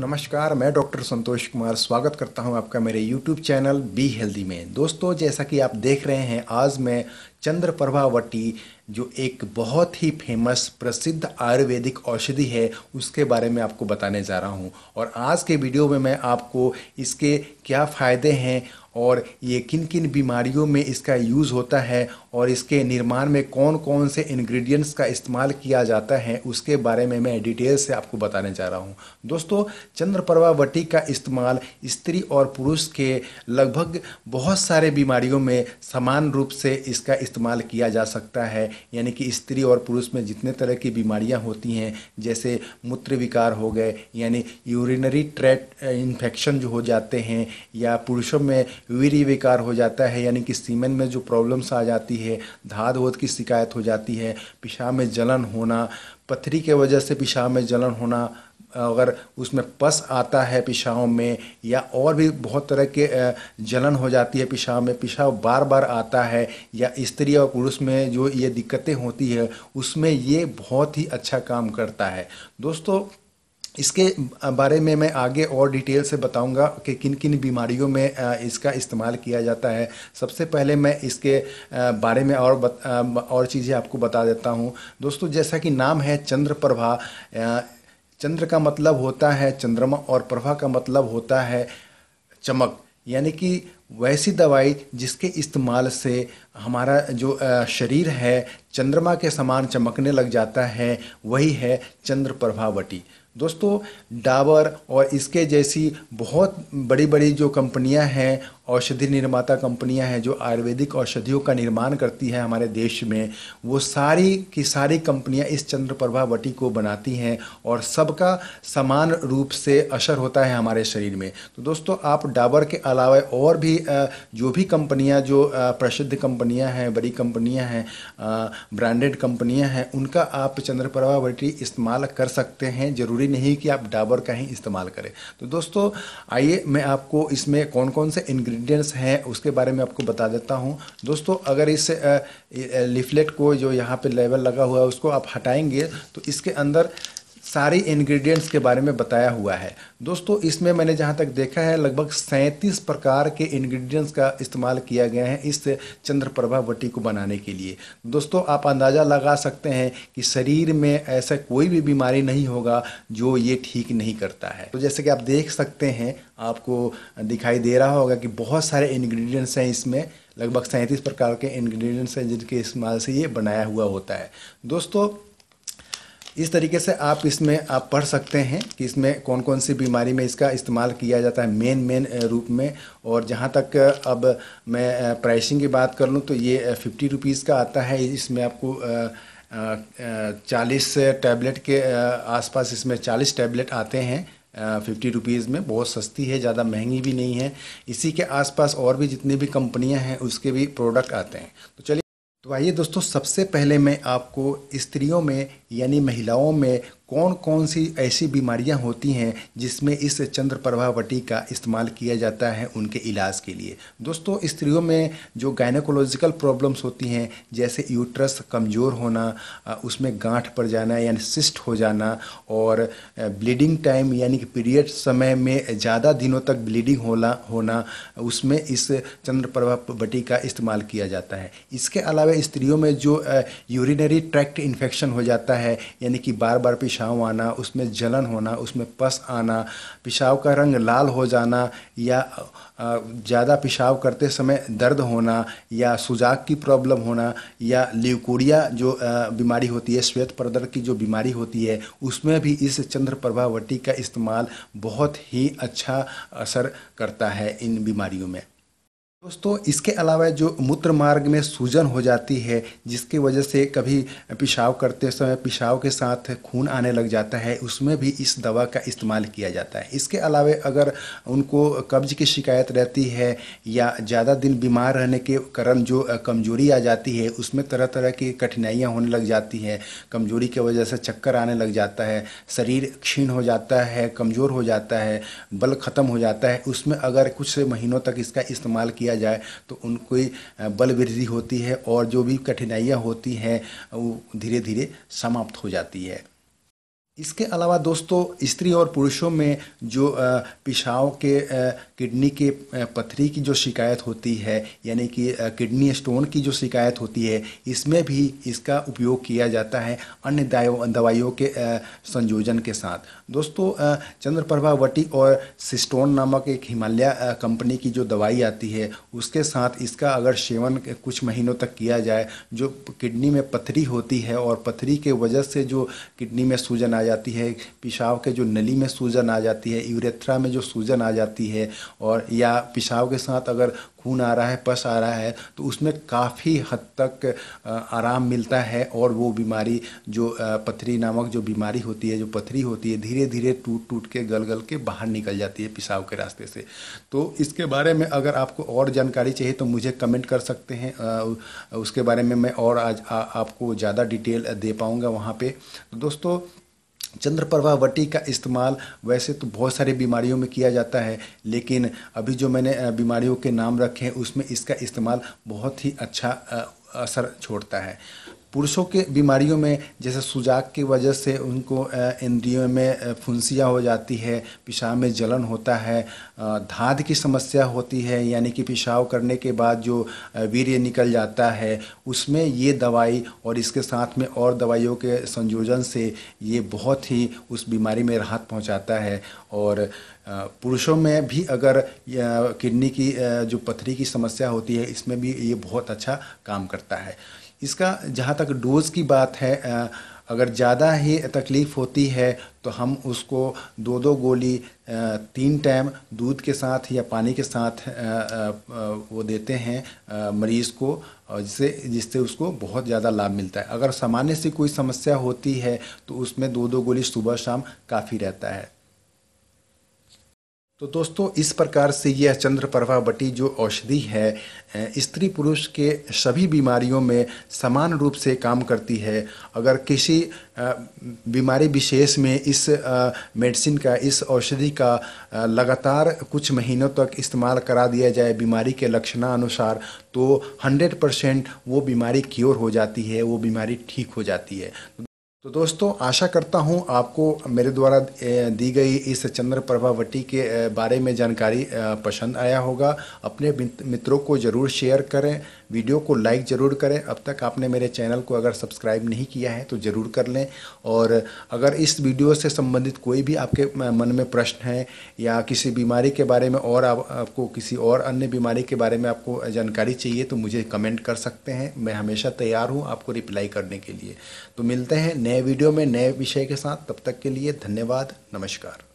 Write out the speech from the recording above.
नमस्कार मैं डॉक्टर संतोष कुमार स्वागत करता हूं आपका मेरे यूट्यूब चैनल बी हेल्दी में दोस्तों जैसा कि आप देख रहे हैं आज मैं चंद्र प्रभावटी जो एक बहुत ही फेमस प्रसिद्ध आयुर्वेदिक औषधि है उसके बारे में आपको बताने जा रहा हूं और आज के वीडियो में मैं आपको इसके क्या फ़ायदे हैं और ये किन किन बीमारियों में इसका यूज़ होता है और इसके निर्माण में कौन कौन से इंग्रेडिएंट्स का इस्तेमाल किया जाता है उसके बारे में मैं डिटेल से आपको बताने जा रहा हूँ दोस्तों वटी का इस्तेमाल स्त्री और पुरुष के लगभग बहुत सारे बीमारियों में समान रूप से इसका इस्तेमाल किया जा सकता है यानी कि स्त्री और पुरुष में जितने तरह की बीमारियाँ होती हैं जैसे मूत्र विकार हो गए यानी यूरिनरी ट्रैट इन्फेक्शन जो हो जाते हैं या पुरुषों में वीर्य विकार हो जाता है यानी कि सीमन में जो प्रॉब्लम्स आ जाती है धाद वोध की शिकायत हो जाती है पेशाब में जलन होना पथरी के वजह से पेशाब में जलन होना अगर उसमें पस आता है पेशाब में या और भी बहुत तरह के जलन हो जाती है पेशाब में पेशाब बार बार आता है या स्त्री और पुरुष में जो ये दिक्कतें होती है उसमें ये बहुत ही अच्छा काम करता है दोस्तों इसके बारे में मैं आगे और डिटेल से बताऊंगा कि किन किन बीमारियों में इसका इस्तेमाल किया जाता है सबसे पहले मैं इसके बारे में और बत, और चीज़ें आपको बता देता हूं दोस्तों जैसा कि नाम है चंद्र प्रभा चंद्र का मतलब होता है चंद्रमा और प्रभा का मतलब होता है चमक यानी कि वैसी दवाई जिसके इस्तेमाल से हमारा जो शरीर है चंद्रमा के समान चमकने लग जाता है वही है चंद्र प्रभावटी दोस्तों डाबर और इसके जैसी बहुत बड़ी बड़ी जो कंपनियां हैं औषधि निर्माता कंपनियां हैं जो आयुर्वेदिक औषधियों का निर्माण करती हैं हमारे देश में वो सारी की सारी कंपनियां इस चंद्रप्रभा वटी को बनाती हैं और सबका समान रूप से असर होता है हमारे शरीर में तो दोस्तों आप डाबर के अलावा और भी जो भी कंपनियां जो प्रसिद्ध कंपनियां हैं बड़ी कंपनियां हैं ब्रांडेड कंपनियां हैं उनका आप चंद्रप्रभा वटी इस्तेमाल कर सकते हैं ज़रूरी नहीं कि आप डाबर का ही इस्तेमाल करें तो दोस्तों आइए मैं आपको इसमें कौन कौन से इन्ग्रीडियंट इंग्रेडिएंट्स हैं उसके बारे में आपको बता देता हूँ दोस्तों अगर इस लिफलेट को जो यहाँ पे लेबल लगा हुआ है उसको आप हटाएंगे तो इसके अंदर सारी इंग्रेडिएंट्स के बारे में बताया हुआ है दोस्तों इसमें मैंने जहाँ तक देखा है लगभग सैंतीस प्रकार के इंग्रेडिएंट्स का इस्तेमाल किया गया है इस चंद्रप्रभा वटी को बनाने के लिए दोस्तों आप अंदाज़ा लगा सकते हैं कि शरीर में ऐसा कोई भी बीमारी नहीं होगा जो ये ठीक नहीं करता है तो जैसे कि आप देख सकते हैं आपको दिखाई दे रहा होगा कि बहुत सारे इन्ग्रीडियंट्स हैं इसमें लगभग सैंतीस प्रकार के इन्ग्रीडियंट्स हैं जिनके इस्तेमाल से ये बनाया हुआ होता है दोस्तों इस तरीके से आप इसमें आप पढ़ सकते हैं कि इसमें कौन कौन सी बीमारी में इसका इस्तेमाल किया जाता है मेन मेन रूप में और जहाँ तक अब मैं प्राइसिंग की बात कर लूँ तो ये फिफ्टी रुपीज़ का आता है इसमें आपको चालीस टैबलेट के आसपास इसमें चालीस टैबलेट आते हैं फिफ्टी रुपीज़ में बहुत सस्ती है ज़्यादा महंगी भी नहीं है इसी के आसपास और भी जितनी भी कंपनियां हैं उसके भी प्रोडक्ट आते हैं तो चलिए तो आइए दोस्तों सबसे पहले मैं आपको स्त्रियों में यानी महिलाओं में कौन कौन सी ऐसी बीमारियां होती हैं जिसमें इस चंद्र प्रभावटी का इस्तेमाल किया जाता है उनके इलाज के लिए दोस्तों स्त्रियों में जो गायनकोलॉजिकल प्रॉब्लम्स होती हैं जैसे यूट्रस कमज़ोर होना उसमें गांठ पड़ जाना यानी सिस्ट हो जाना और ब्लीडिंग टाइम यानी कि पीरियड समय में ज़्यादा दिनों तक ब्लीडिंग होना होना उसमें इस चंद्र प्रभावटी का इस्तेमाल किया जाता है इसके अलावा स्त्रियों में जो यूरिनरी ट्रैक्ट इन्फेक्शन हो जाता है यानी कि बार बार पेश छाँव आना उसमें जलन होना उसमें पस आना पेशाब का रंग लाल हो जाना या ज़्यादा पेशाब करते समय दर्द होना या सुजाक की प्रॉब्लम होना या ल्यूकोरिया जो बीमारी होती है श्वेत प्रदर की जो बीमारी होती है उसमें भी इस चंद्र प्रभावटी का इस्तेमाल बहुत ही अच्छा असर करता है इन बीमारियों में दोस्तों इसके अलावा जो मूत्र मार्ग में सूजन हो जाती है जिसकी वजह से कभी पेशाब करते समय पेशाब के साथ खून आने लग जाता है उसमें भी इस दवा का इस्तेमाल किया जाता है इसके अलावा अगर उनको कब्ज की शिकायत रहती है या ज़्यादा दिन बीमार रहने के कारण जो कमजोरी आ जाती है उसमें तरह तरह की कठिनाइयाँ होने लग जाती हैं कमजोरी की वजह से चक्कर आने लग जाता है शरीर क्षीण हो जाता है कमज़ोर हो जाता है बल ख़त्म हो जाता है उसमें अगर कुछ महीनों तक इसका इस्तेमाल किया किया जाए तो उनकी बल वृद्धि होती है और जो भी कठिनाइयाँ होती हैं वो धीरे धीरे समाप्त हो जाती है इसके अलावा दोस्तों स्त्री और पुरुषों में जो पिशाव के किडनी के पथरी की जो शिकायत होती है यानी कि किडनी स्टोन की जो शिकायत होती है इसमें भी इसका उपयोग किया जाता है अन्य दवाइयों के संयोजन के साथ दोस्तों वटी और सिस्टोन नामक एक हिमालय कंपनी की जो दवाई आती है उसके साथ इसका अगर सेवन कुछ महीनों तक किया जाए जो किडनी में पथरी होती है और पथरी के वजह से जो किडनी में सूजन आ जाती है पेशाब के जो नली में सूजन आ जाती है यूरेथ्रा में जो सूजन आ जाती है और या पेशाब के साथ अगर खून आ रहा है पस आ रहा है तो उसमें काफ़ी हद तक आराम मिलता है और वो बीमारी जो पथरी नामक जो बीमारी होती है जो पथरी होती है धीरे धीरे टूट टूट के गल गल के बाहर निकल जाती है पेशाब के रास्ते से तो इसके बारे में अगर आपको और जानकारी चाहिए तो मुझे कमेंट कर सकते हैं उसके बारे में मैं और आज आ, आपको ज़्यादा डिटेल दे पाऊँगा वहाँ पर तो दोस्तों वटी का इस्तेमाल वैसे तो बहुत सारी बीमारियों में किया जाता है लेकिन अभी जो मैंने बीमारियों के नाम रखे हैं उसमें इसका इस्तेमाल बहुत ही अच्छा असर छोड़ता है पुरुषों के बीमारियों में जैसे सुजाक की वजह से उनको इंद्रियों में फुंसियाँ हो जाती है पेशाब में जलन होता है धाद की समस्या होती है यानी कि पेशाब करने के बाद जो वीर्य निकल जाता है उसमें ये दवाई और इसके साथ में और दवाइयों के संयोजन से ये बहुत ही उस बीमारी में राहत पहुँचाता है और पुरुषों में भी अगर किडनी की जो पथरी की समस्या होती है इसमें भी ये बहुत अच्छा काम करता है इसका जहाँ तक डोज़ की बात है अगर ज़्यादा ही तकलीफ़ होती है तो हम उसको दो दो गोली तीन टाइम दूध के साथ या पानी के साथ वो देते हैं मरीज़ को और जिससे जिससे उसको बहुत ज़्यादा लाभ मिलता है अगर सामान्य से कोई समस्या होती है तो उसमें दो दो गोली सुबह शाम काफ़ी रहता है तो दोस्तों इस प्रकार से यह चंद्र प्रभा बटी जो औषधि है स्त्री पुरुष के सभी बीमारियों में समान रूप से काम करती है अगर किसी बीमारी विशेष में इस मेडिसिन का इस औषधि का लगातार कुछ महीनों तक इस्तेमाल करा दिया जाए बीमारी के लक्षणानुसार तो 100 परसेंट वो बीमारी क्योर हो जाती है वो बीमारी ठीक हो जाती है तो दोस्तों आशा करता हूँ आपको मेरे द्वारा दी गई इस चंद्र प्रभावटी के बारे में जानकारी पसंद आया होगा अपने मित्रों को ज़रूर शेयर करें वीडियो को लाइक ज़रूर करें अब तक आपने मेरे चैनल को अगर सब्सक्राइब नहीं किया है तो ज़रूर कर लें और अगर इस वीडियो से संबंधित कोई भी आपके मन में प्रश्न है या किसी बीमारी के बारे में और आप, आपको किसी और अन्य बीमारी के बारे में आपको जानकारी चाहिए तो मुझे कमेंट कर सकते हैं मैं हमेशा तैयार हूँ आपको रिप्लाई करने के लिए तो मिलते हैं नए नए वीडियो में नए विषय के साथ तब तक के लिए धन्यवाद नमस्कार